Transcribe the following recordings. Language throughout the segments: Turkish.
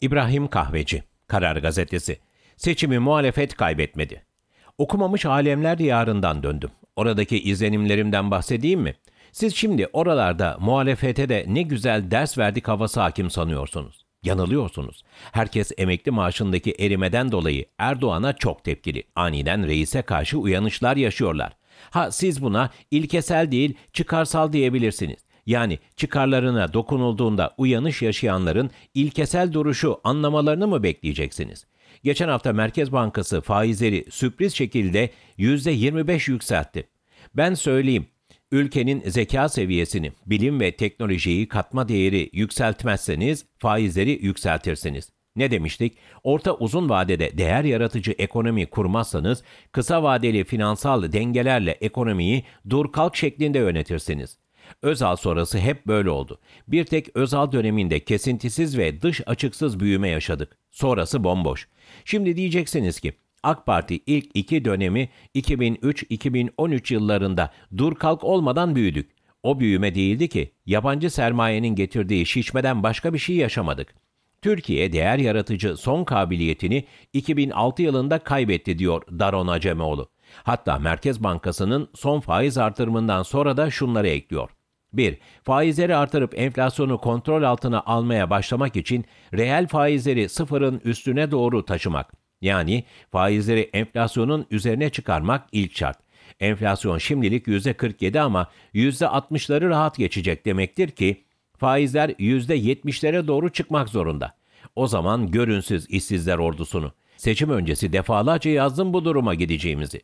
İbrahim Kahveci, Karar Gazetesi. Seçimi muhalefet kaybetmedi. Okumamış alemler diyarından döndüm. Oradaki izlenimlerimden bahsedeyim mi? Siz şimdi oralarda muhalefete de ne güzel ders verdik havası hakim sanıyorsunuz. Yanılıyorsunuz. Herkes emekli maaşındaki erimeden dolayı Erdoğan'a çok tepkili. Aniden reise karşı uyanışlar yaşıyorlar. Ha siz buna ilkesel değil çıkarsal diyebilirsiniz yani çıkarlarına dokunulduğunda uyanış yaşayanların ilkesel duruşu anlamalarını mı bekleyeceksiniz? Geçen hafta Merkez Bankası faizleri sürpriz şekilde %25 yükseltti. Ben söyleyeyim, ülkenin zeka seviyesini, bilim ve teknolojiyi katma değeri yükseltmezseniz faizleri yükseltirsiniz. Ne demiştik? Orta uzun vadede değer yaratıcı ekonomi kurmazsanız kısa vadeli finansal dengelerle ekonomiyi dur kalk şeklinde yönetirsiniz. Özal sonrası hep böyle oldu. Bir tek Özal döneminde kesintisiz ve dış açıksız büyüme yaşadık. Sonrası bomboş. Şimdi diyeceksiniz ki AK Parti ilk iki dönemi 2003-2013 yıllarında dur kalk olmadan büyüdük. O büyüme değildi ki yabancı sermayenin getirdiği şişmeden başka bir şey yaşamadık. Türkiye değer yaratıcı son kabiliyetini 2006 yılında kaybetti diyor Daron Acemoğlu. Hatta Merkez Bankası'nın son faiz artırımından sonra da şunları ekliyor. 1. Faizleri artırıp enflasyonu kontrol altına almaya başlamak için reel faizleri sıfırın üstüne doğru taşımak. Yani faizleri enflasyonun üzerine çıkarmak ilk şart. Enflasyon şimdilik %47 ama %60'ları rahat geçecek demektir ki faizler %70'lere doğru çıkmak zorunda. O zaman görünsüz işsizler ordusunu. Seçim öncesi defalarca yazdım bu duruma gideceğimizi.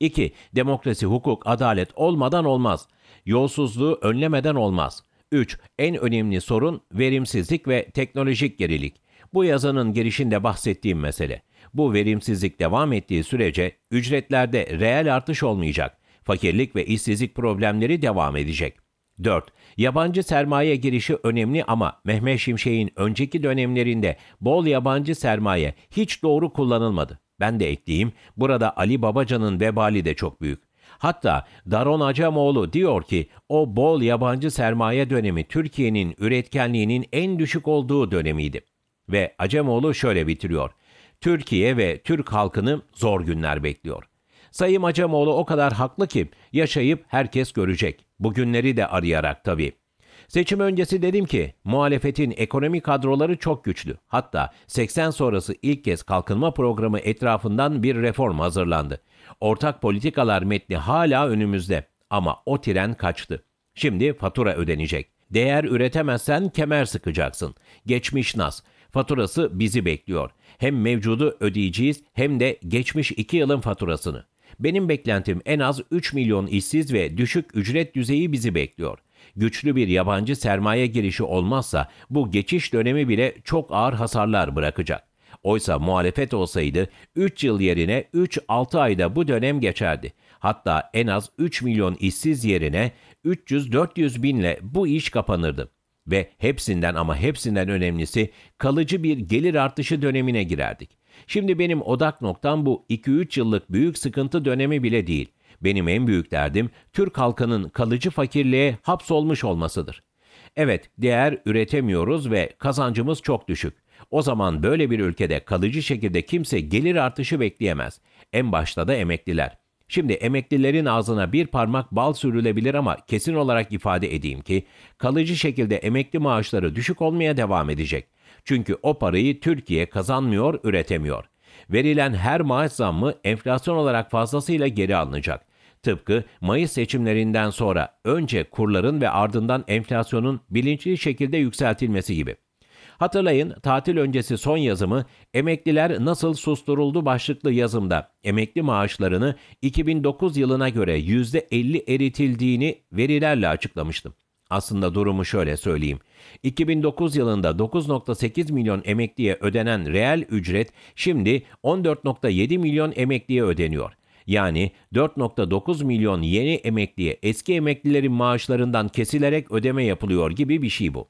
2. Demokrasi, hukuk, adalet olmadan olmaz. Yolsuzluğu önlemeden olmaz. 3. En önemli sorun verimsizlik ve teknolojik gerilik. Bu yazının girişinde bahsettiğim mesele. Bu verimsizlik devam ettiği sürece ücretlerde reel artış olmayacak. Fakirlik ve işsizlik problemleri devam edecek. 4. Yabancı sermaye girişi önemli ama Mehmet Şimşek'in önceki dönemlerinde bol yabancı sermaye hiç doğru kullanılmadı. Ben de ekleyeyim, burada Ali Babacan'ın vebali de çok büyük. Hatta Daron Acamoğlu diyor ki o bol yabancı sermaye dönemi Türkiye'nin üretkenliğinin en düşük olduğu dönemiydi. Ve Acamoğlu şöyle bitiriyor. Türkiye ve Türk halkını zor günler bekliyor. Sayın Acamoğlu o kadar haklı ki yaşayıp herkes görecek. Bugünleri de arayarak tabii. Seçim öncesi dedim ki muhalefetin ekonomi kadroları çok güçlü. Hatta 80 sonrası ilk kez kalkınma programı etrafından bir reform hazırlandı. Ortak politikalar metni hala önümüzde ama o tren kaçtı. Şimdi fatura ödenecek. Değer üretemezsen kemer sıkacaksın. Geçmiş nas. Faturası bizi bekliyor. Hem mevcudu ödeyeceğiz hem de geçmiş iki yılın faturasını. Benim beklentim en az 3 milyon işsiz ve düşük ücret düzeyi bizi bekliyor. Güçlü bir yabancı sermaye girişi olmazsa bu geçiş dönemi bile çok ağır hasarlar bırakacak. Oysa muhalefet olsaydı 3 yıl yerine 3-6 ayda bu dönem geçerdi. Hatta en az 3 milyon işsiz yerine 300-400 binle bu iş kapanırdı. Ve hepsinden ama hepsinden önemlisi kalıcı bir gelir artışı dönemine girerdik. Şimdi benim odak noktam bu 2-3 yıllık büyük sıkıntı dönemi bile değil. Benim en büyük derdim Türk halkının kalıcı fakirliğe hapsolmuş olmasıdır. Evet, değer üretemiyoruz ve kazancımız çok düşük. O zaman böyle bir ülkede kalıcı şekilde kimse gelir artışı bekleyemez. En başta da emekliler. Şimdi emeklilerin ağzına bir parmak bal sürülebilir ama kesin olarak ifade edeyim ki kalıcı şekilde emekli maaşları düşük olmaya devam edecek. Çünkü o parayı Türkiye kazanmıyor, üretemiyor. Verilen her maaş zammı enflasyon olarak fazlasıyla geri alınacak. Tıpkı Mayıs seçimlerinden sonra önce kurların ve ardından enflasyonun bilinçli şekilde yükseltilmesi gibi. Hatırlayın tatil öncesi son yazımı Emekliler Nasıl Susturuldu başlıklı yazımda emekli maaşlarını 2009 yılına göre %50 eritildiğini verilerle açıklamıştım. Aslında durumu şöyle söyleyeyim. 2009 yılında 9.8 milyon emekliye ödenen reel ücret şimdi 14.7 milyon emekliye ödeniyor. Yani 4.9 milyon yeni emekliye eski emeklilerin maaşlarından kesilerek ödeme yapılıyor gibi bir şey bu.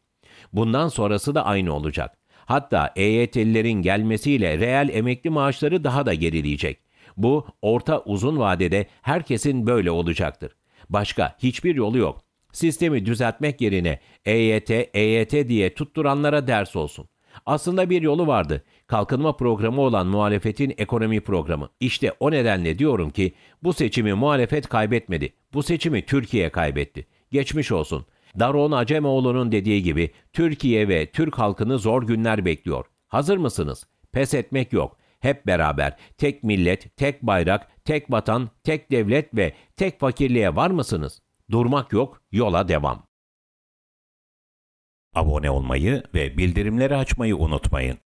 Bundan sonrası da aynı olacak. Hatta EYT'lilerin gelmesiyle reel emekli maaşları daha da gerileyecek. Bu orta uzun vadede herkesin böyle olacaktır. Başka hiçbir yolu yok. Sistemi düzeltmek yerine EYT, EYT diye tutturanlara ders olsun. Aslında bir yolu vardı. Kalkınma programı olan muhalefetin ekonomi programı. İşte o nedenle diyorum ki bu seçimi muhalefet kaybetmedi. Bu seçimi Türkiye kaybetti. Geçmiş olsun. Daron Acemoğlu'nun dediği gibi Türkiye ve Türk halkını zor günler bekliyor. Hazır mısınız? Pes etmek yok. Hep beraber tek millet, tek bayrak, tek vatan, tek devlet ve tek fakirliğe var mısınız? Durmak yok, yola devam. Abone olmayı ve bildirimleri açmayı unutmayın.